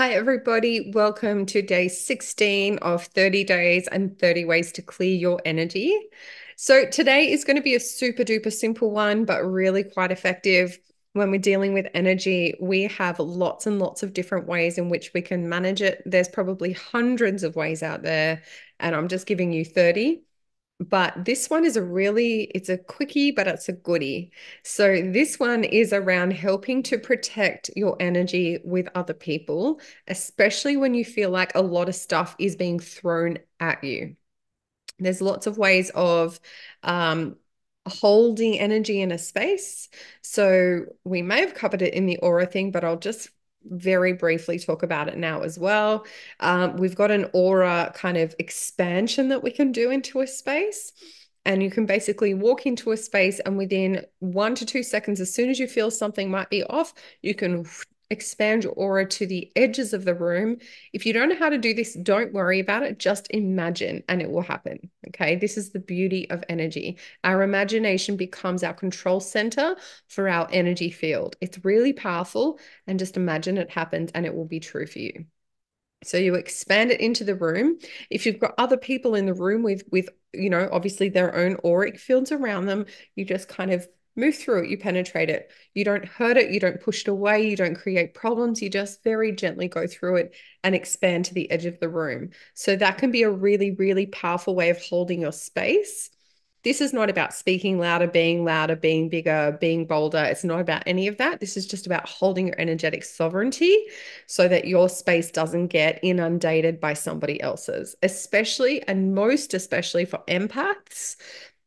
Hi, everybody. Welcome to day 16 of 30 Days and 30 Ways to Clear Your Energy. So, today is going to be a super duper simple one, but really quite effective. When we're dealing with energy, we have lots and lots of different ways in which we can manage it. There's probably hundreds of ways out there, and I'm just giving you 30 but this one is a really it's a quickie but it's a goodie so this one is around helping to protect your energy with other people especially when you feel like a lot of stuff is being thrown at you there's lots of ways of um, holding energy in a space so we may have covered it in the aura thing but i'll just very briefly talk about it now as well. Um, we've got an aura kind of expansion that we can do into a space. And you can basically walk into a space, and within one to two seconds, as soon as you feel something might be off, you can expand your aura to the edges of the room. If you don't know how to do this, don't worry about it. Just imagine and it will happen. Okay. This is the beauty of energy. Our imagination becomes our control center for our energy field. It's really powerful. And just imagine it happens and it will be true for you. So you expand it into the room. If you've got other people in the room with, with, you know, obviously their own auric fields around them, you just kind of move through it, you penetrate it. You don't hurt it, you don't push it away, you don't create problems. You just very gently go through it and expand to the edge of the room. So that can be a really, really powerful way of holding your space. This is not about speaking louder, being louder, being bigger, being bolder. It's not about any of that. This is just about holding your energetic sovereignty so that your space doesn't get inundated by somebody else's, especially and most especially for empaths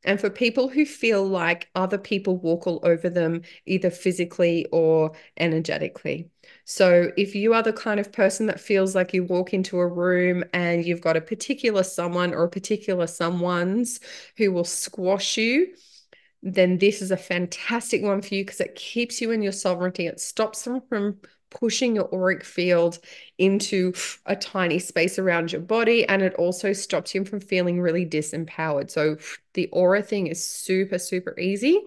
and for people who feel like other people walk all over them, either physically or energetically. So, if you are the kind of person that feels like you walk into a room and you've got a particular someone or a particular someone's who will squash you, then this is a fantastic one for you because it keeps you in your sovereignty. It stops them from pushing your auric field into a tiny space around your body and it also stops you from feeling really disempowered. So the aura thing is super super easy.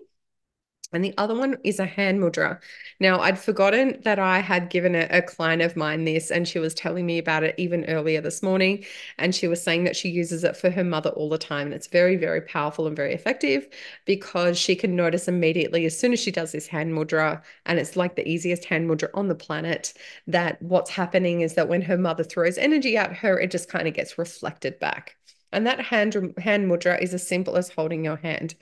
And the other one is a hand mudra. Now, I'd forgotten that I had given a, a, client of mine this, and she was telling me about it even earlier this morning. And she was saying that she uses it for her mother all the time. And it's very, very powerful and very effective because she can notice immediately as soon as she does this hand mudra, and it's like the easiest hand mudra on the planet, that what's happening is that when her mother throws energy at her, it just kind of gets reflected back. And that hand hand mudra is as simple as holding your hand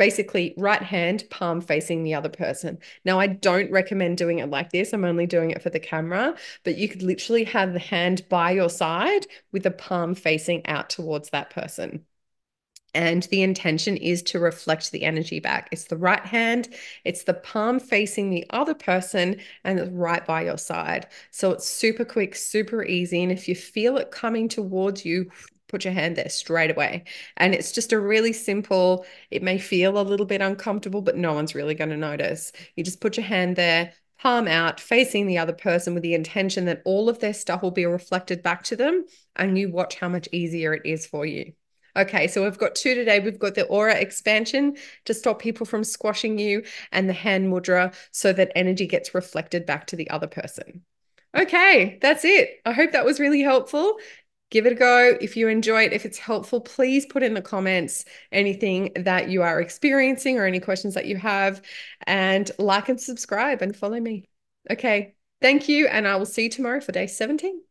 basically right hand palm facing the other person. Now, I don't recommend doing it like this. I'm only doing it for the camera, but you could literally have the hand by your side with the palm facing out towards that person. And the intention is to reflect the energy back. It's the right hand, it's the palm facing the other person, and it's right by your side. So it's super quick, super easy. And if you feel it coming towards you, put your hand there straight away. And it's just a really simple, it may feel a little bit uncomfortable, but no one's really going to notice. You just put your hand there, palm out, facing the other person with the intention that all of their stuff will be reflected back to them. And you watch how much easier it is for you. Okay, so we've got two today. We've got the aura expansion to stop people from squashing you and the hand mudra so that energy gets reflected back to the other person. Okay, that's it. I hope that was really helpful give it a go. If you enjoy it, if it's helpful, please put in the comments anything that you are experiencing or any questions that you have. And like and subscribe and follow me. Okay. Thank you. And I will see you tomorrow for day 17.